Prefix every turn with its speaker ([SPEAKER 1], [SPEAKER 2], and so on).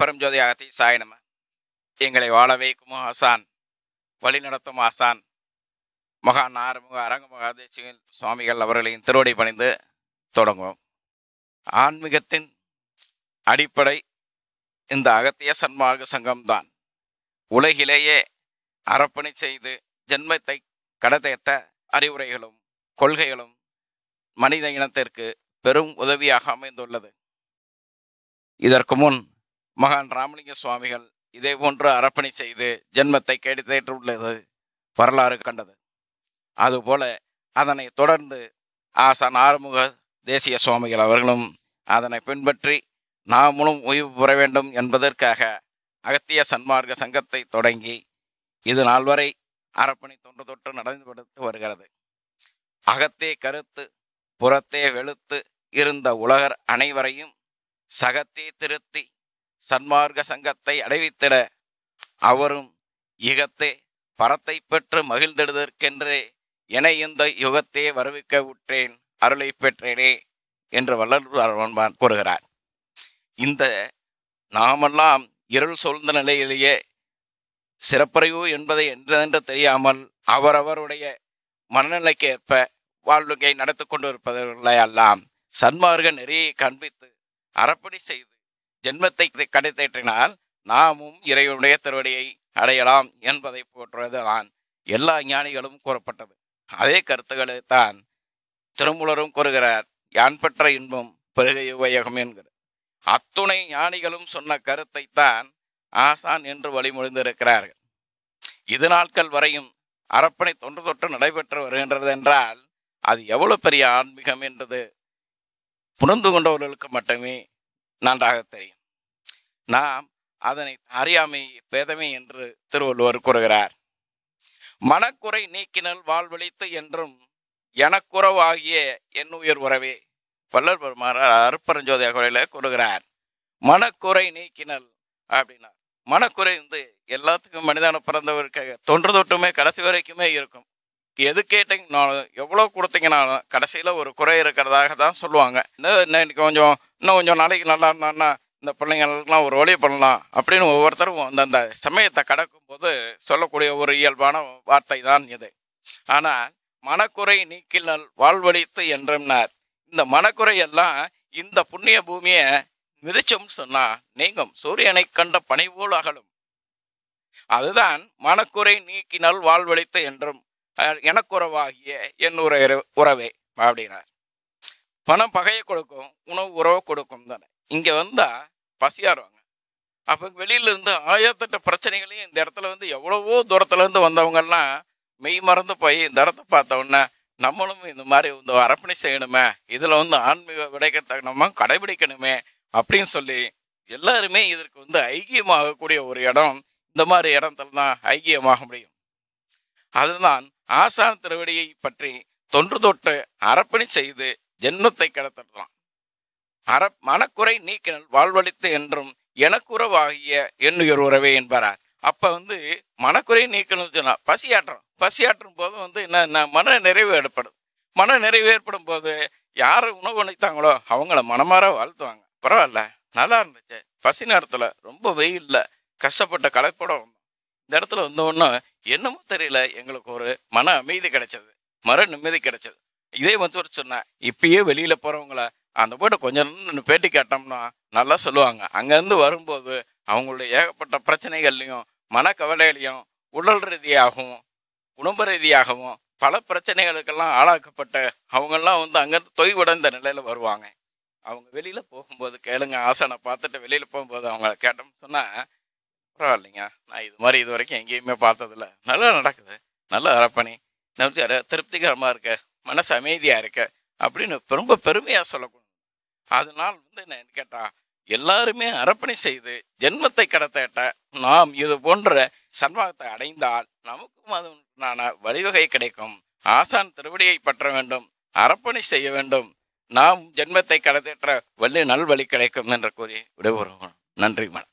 [SPEAKER 1] பெரும் ஜோதி அகத்தி சாயனம எங்களை வாழ வைக்குமோ ஆசான் வழி நடத்தும் ஆசான் மகான் ஆறுமுக அரங்க மகாதேசிகள் சுவாமிகள் அவர்களின் திருவடி பணிந்து தொடங்குவோம் ஆன்மீகத்தின் அடிப்படை இந்த அகத்திய சன்மார்க்க சங்கம்தான் உலகிலேயே அரப்பணி செய்து ஜென்மத்தை கடத்தேத்த அறிவுரைகளும் கொள்கைகளும் மனித இனத்திற்கு பெரும் உதவியாக அமைந்துள்ளது இதற்கு முன் மகான் ராமலிங்க சுவாமிகள் இதே போன்று அரப்பணி செய்து ஜென்மத்தை கேடித்தேற்றுள்ளது வரலாறு கண்டது அதுபோல அதனை தொடர்ந்து ஆசான் ஆறுமுக தேசிய சுவாமிகள் அவர்களும் அதனை பின்பற்றி நாமளும் ஓய்வு பெற வேண்டும் என்பதற்காக அகத்திய சன்மார்க்க சங்கத்தை தொடங்கி இது நாள் வரை அரப்பணி தொன்று தொற்று கொடுத்து வருகிறது அகத்தே கருத்து புறத்தே வெளுத்து இருந்த உலகர் அனைவரையும் சகத்தே திருத்தி சன்மார்க்க சங்கத்தை அடைவித்திட அவரும் யுகத்தே பரத்தை பெற்று மகிழ்ந்திடுதற்கென்றே என இந்த யுகத்தே வருவிக்க விட்டேன் அருளை பெற்றேனே என்று வல்லல்பான் கூறுகிறார் இந்த நாமெல்லாம் இருள் சூழ்ந்த நிலையிலேயே சிறப்பறிவு என்பதை என்றென்று தெரியாமல் அவரவருடைய மனநிலைக்கு ஏற்ப வாழ்வுகை நடத்தி கொண்டிருப்பவர்களையெல்லாம் சன்மார்க்க நெறியை கண்பித்து அறப்படி செய்து ஜென்மத்தை கடைத்தேற்றினால் நாமும் இறைவனுடைய திருவடியை அடையலாம் என்பதை போற்றுவதுதான் எல்லா ஞானிகளும் கூறப்பட்டது அதே கருத்துக்களை தான் திருமுலரும் கூறுகிறார் யான் பெற்ற இன்பம் உபயோகம் என்கிற அத்துணை ஞானிகளும் சொன்ன கருத்தை தான் ஆசான் என்று வழிமொழிந்திருக்கிறார்கள் இது நாட்கள் வரையும் அரப்பணை தொன்று தொற்று நடைபெற்று வருகின்றது என்றால் அது எவ்வளவு பெரிய ஆன்மீகம் என்றது புணர்ந்து கொண்டவர்களுக்கு மட்டுமே நன்றாக தெரியும் நாம் அதனை அறியாமை பேதமை என்று திருவள்ளுவர் கூறுகிறார் மனக்குறை நீக்கினல் வாழ்வழித்து என்றும் எனக்குறவாகிய என் உயிர் உறவே வல்லல் பெருமாறார் அருப்பரஞ்சோதி அகவலையில் கூறுகிறார் மனக்குறை நீக்கினல் அப்படின்னா மனக்குறை வந்து எல்லாத்துக்கும் மனிதன பிறந்தவருக்காக தொன்று தொட்டுமே கடைசி வரைக்குமே இருக்கும் எது கேட்டிங்கனாலும் எவ்வளோ கொடுத்தீங்கனாலும் கடைசியில் ஒரு குறை இருக்கிறதாக தான் சொல்லுவாங்க இன்னும் இன்னைக்கு கொஞ்சம் இன்னும் கொஞ்சம் நாளைக்கு நல்லா இருந்தான்னா இந்த பிள்ளைங்களுக்கெல்லாம் ஒரு வழி பண்ணலாம் அப்படின்னு ஒவ்வொருத்தரும் அந்தந்த சமயத்தை கடக்கும் போது சொல்லக்கூடிய ஒரு இயல்பான வார்த்தை தான் இது ஆனால் மனக்குறை நீக்கினல் வாழ்வழித்து என்றார் இந்த மனக்குறை எல்லாம் இந்த புண்ணிய பூமியை மிதிச்சோம்னு சொன்னால் நீங்கும் சூரியனை கண்ட பனி போல் அகலும் அதுதான் மனக்குறை நீக்கினால் வாழ்வழித்த என்றும் எனக்குறவாகிய என் உற உறவே அப்படின்னார் பணம் பகையை கொடுக்கும் உணவு உறவை கொடுக்கும் தானே இங்கே வந்தால் பசியாருவாங்க அப்போ வெளியிலேருந்து ஆயத்தட்ட பிரச்சனைகளையும் இந்த இடத்துல வந்து எவ்வளவோ தூரத்துலேருந்து வந்தவங்கெல்லாம் மெய் மறந்து போய் இந்த இடத்த பார்த்தோன்னே நம்மளும் இந்த மாதிரி வந்து அரப்பணை செய்யணுமே இதில் வந்து ஆன்மீக விடைக்கத்தக்க நம்ம கடைபிடிக்கணுமே அப்படின்னு சொல்லி எல்லாருமே இதற்கு வந்து ஐக்கியமாகக்கூடிய ஒரு இடம் இந்த மாதிரி இடத்துல தான் ஐக்கியமாக முடியும் அதுதான் ஆசான் திருவடியை பற்றி தொன்று தொட்டு அரப்பணி செய்து ஜென்மத்தை கடத்தலாம் அற மனக்குறை நீக்கினல் வாழ்வழித்து என்றும் எனக்குறவாகிய எண்ணுயர் உறவே என்பார் அப்போ வந்து மனக்குறை நீக்கணும்னு சொன்னால் பசி பசியாற்றும் போது வந்து என்ன என்ன மன நிறைவு ஏற்படும் மன நிறைவு ஏற்படும் போது யார் உணவு அணைத்தாங்களோ அவங்கள மனமார வாழ்த்துவாங்க பரவாயில்ல நல்லா இருந்துச்சு பசி நேரத்தில் ரொம்ப வெயிலில் கஷ்டப்பட்ட கலைப்படம் வந்தோம் இந்த இடத்துல வந்தோன்னா என்னமோ தெரியல எங்களுக்கு ஒரு மன அமைதி கிடைச்சது மர நிம்மதி கிடைச்சது இதே வந்து ஒரு சொன்னேன் இப்பயே வெளியில் போகிறவங்கள அந்த கொஞ்ச கொஞ்சம் பேட்டி கேட்டோம்னா நல்லா சொல்லுவாங்க அங்கேருந்து வரும்போது அவங்களுடைய ஏகப்பட்ட பிரச்சனைகள்லையும் மனக்கவலைகளையும் உடல் ரீதியாகவும் குடும்ப ரீதியாகவும் பல பிரச்சனைகளுக்கெல்லாம் ஆளாக்கப்பட்டு அவங்கெல்லாம் வந்து அங்கேருந்து இந்த நிலையில் வருவாங்க அவங்க வெளியில் போகும்போது கேளுங்க ஆசனை பார்த்துட்டு வெளியில் போகும்போது அவங்க கேட்டோம்னு சொன்னால் பரவாயில்லைங்க நான் இது மாதிரி இது வரைக்கும் எங்கேயுமே பார்த்ததில்ல நல்லா நடக்குது நல்லா அரப்பணி நமக்கு திருப்திகரமாக இருக்குது மனசு அமைதியாக இருக்க அப்படின்னு ரொம்ப பெருமையாக சொல்லக்கூடும் அதனால் வந்து என்ன கேட்டால் எல்லாருமே அரப்பணி செய்து ஜென்மத்தை கடத்தட்ட நாம் இது போன்ற சண்பாகத்தை அடைந்தால் நமக்கும் அதனான வழிவகை கிடைக்கும் ஆசான் திருவடியை பற்ற வேண்டும் அரப்பணி செய்ய வேண்டும் நாம் ஜென்மத்தை கடத்தற்ற வள்ளி நல்வழி கிடைக்கும் என்று கூறி விடைபெறுவோம் நன்றி மேடம்